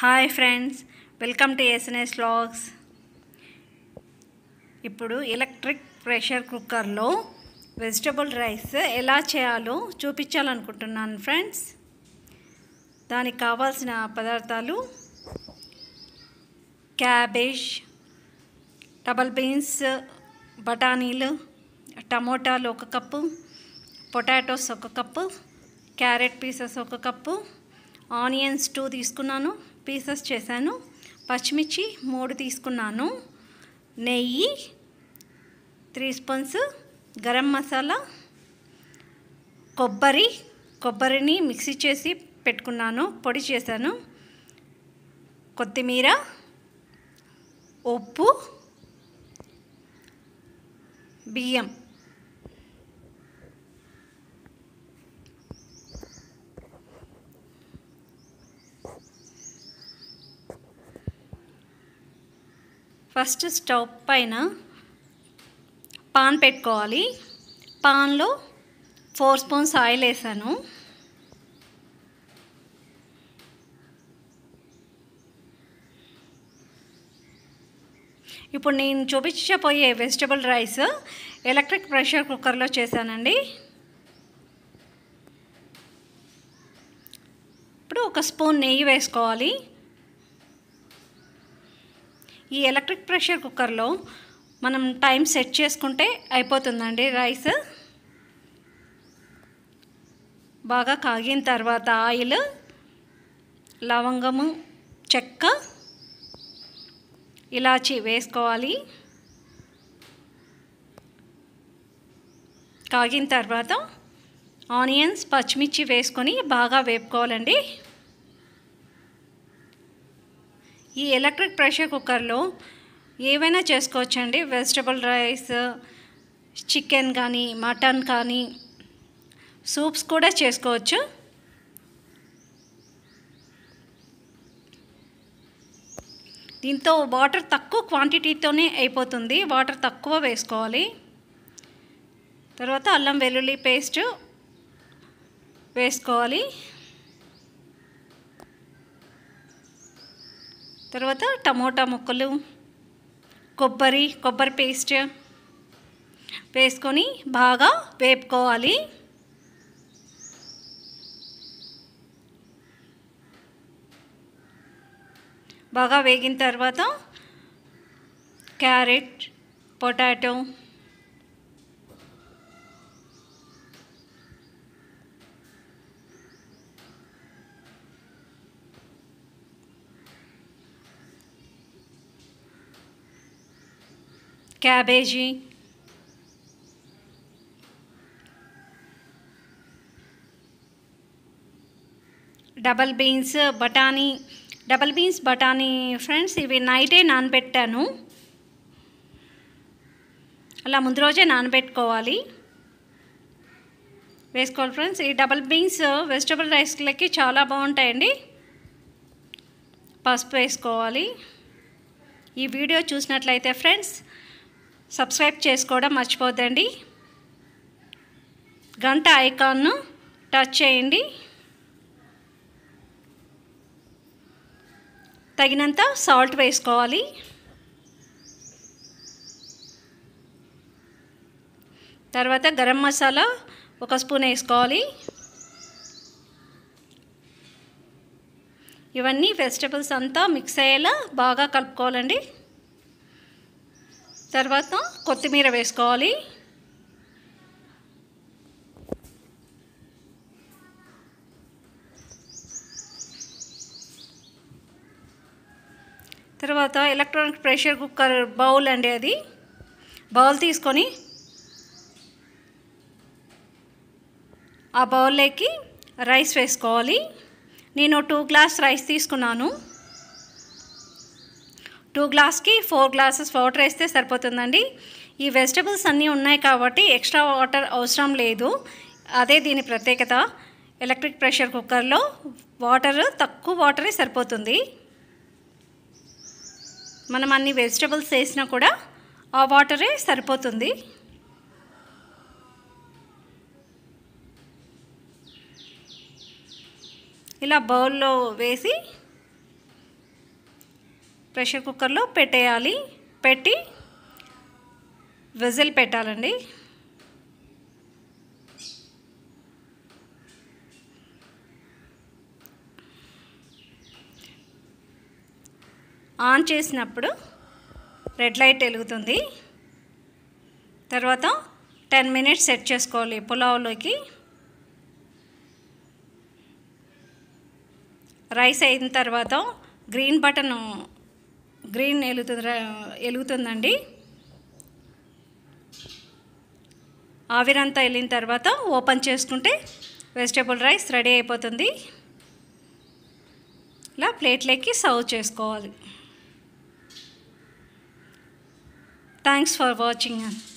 hi friends welcome to SNS logs ఇప్పుడు electric pressure కుక్కర్లో vegetable rice ఎలా చేయాలో చూపించాలనుకుంటున్నాను ఫ్రెండ్స్ దానికి కావాల్సిన పదార్థాలు క్యాబేజ్ డబల్ బీన్స్ బఠానీలు టమోటాలు ఒక కప్పు పొటాటోస్ ఒక కప్పు క్యారెట్ పీసెస్ ఒక కప్పు ఆనియన్స్ టూ తీసుకున్నాను పీసెస్ చేశాను పచ్చిమిర్చి మూడు తీసుకున్నాను నెయ్యి త్రీ స్పూన్స్ గరం మసాలా కొబ్బరి కొబ్బరిని మిక్సీ చేసి పెట్టుకున్నాను పొడి చేశాను కొత్తిమీర ఉప్పు బియ్యం ఫస్ట్ స్టవ్ పైన పాన్ పెట్టుకోవాలి పాన్లో ఫోర్ స్పూన్స్ ఆయిల్ వేసాను ఇప్పుడు నేను చూపించబోయే వెజిటబుల్ రైస్ ఎలక్ట్రిక్ ప్రెషర్ కుక్కర్లో చేశానండి ఇప్పుడు ఒక స్పూన్ నెయ్యి వేసుకోవాలి ఈ ఎలక్ట్రిక్ ప్రెషర్ కుక్కర్లో మనం టైం సెట్ చేసుకుంటే అయిపోతుందండి రైస్ బాగా కాగిన తర్వాత ఆయిల్ లవంగము చెక్క ఇలాచి వేసుకోవాలి కాగిన తర్వాత ఆనియన్స్ పచ్చిమిర్చి వేసుకొని బాగా వేపుకోవాలండి ఈ ఎలక్ట్రిక్ ప్రెషర్ కుక్కర్లో ఏవైనా చేసుకోవచ్చండి వెజిటబుల్ రైస్ చికెన్ కానీ మటన్ కానీ సూప్స్ కూడా చేసుకోవచ్చు దీంతో వాటర్ తక్కువ క్వాంటిటీతోనే అయిపోతుంది వాటర్ తక్కువ వేసుకోవాలి తర్వాత అల్లం వెల్లుల్లి పేస్ట్ వేసుకోవాలి తర్వాత టమోటా ముక్కలు కొబ్బరి కొబ్బరి పేస్ట్ వేసుకొని బాగా వేపుకోవాలి బాగా వేగిన తర్వాత carrot potato cabbage double beans బఠానీ డబల్ బీన్స్ బఠానీ ఫ్రెండ్స్ ఇవి నైటే నానబెట్టాను అలా ముందు రోజే నానబెట్టుకోవాలి వేసుకోవాలి ఫ్రెండ్స్ ఈ డబల్ బీన్స్ వెజిటబుల్ రైస్లకి చాలా బాగుంటాయండి పసుపు వేసుకోవాలి ఈ వీడియో చూసినట్లయితే ఫ్రెండ్స్ సబ్స్క్రైబ్ చేసుకోవడం మర్చిపోద్దండి గంట ఐకాన్ను టచ్ చేయండి తగినంత సాల్ట్ వేసుకోవాలి తర్వాత గరం మసాలా ఒక స్పూన్ వేసుకోవాలి ఇవన్నీ వెజిటబుల్స్ అంతా మిక్స్ అయ్యేలా బాగా కలుపుకోవాలండి తర్వాత కొత్తిమీర వేసుకోవాలి తర్వాత ఎలక్ట్రానిక్ ప్రెషర్ కుక్కర్ బౌల్ అండి అది బౌల్ తీసుకొని ఆ బౌల్లోకి రైస్ వేసుకోవాలి నేను టూ గ్లాస్ రైస్ తీసుకున్నాను టూ గ్లాస్కి ఫోర్ గ్లాసెస్ వాటర్ వేస్తే సరిపోతుందండి ఈ వెజిటబుల్స్ అన్నీ ఉన్నాయి కాబట్టి ఎక్స్ట్రా వాటర్ అవసరం లేదు అదే దీని ప్రత్యేకత ఎలక్ట్రిక్ ప్రెషర్ కుక్కర్లో వాటర్ తక్కువ వాటరే సరిపోతుంది మనం అన్ని వెజిటబుల్స్ వేసినా కూడా ఆ వాటరే సరిపోతుంది ఇలా బౌల్లో వేసి ప్రెషర్ కుక్కర్లో పెట్టేయాలి పెట్టి విజిల్ పెట్టాలండి ఆన్ చేసినప్పుడు రెడ్ లైట్ వెలుగుతుంది తర్వాత టెన్ మినిట్స్ సెట్ చేసుకోవాలి పులావ్లోకి రైస్ అయిన తర్వాత గ్రీన్ బటన్ గ్రీన్ ఎలుగుతుంది ఎలుగుతుందండి ఆవిరంతా వెళ్ళిన తర్వాత ఓపెన్ చేసుకుంటే వెజిటేబుల్ రైస్ రెడీ అయిపోతుంది ఇలా ప్లేట్లెక్కి సర్వ్ చేసుకోవాలి థ్యాంక్స్ ఫర్ వాచింగ్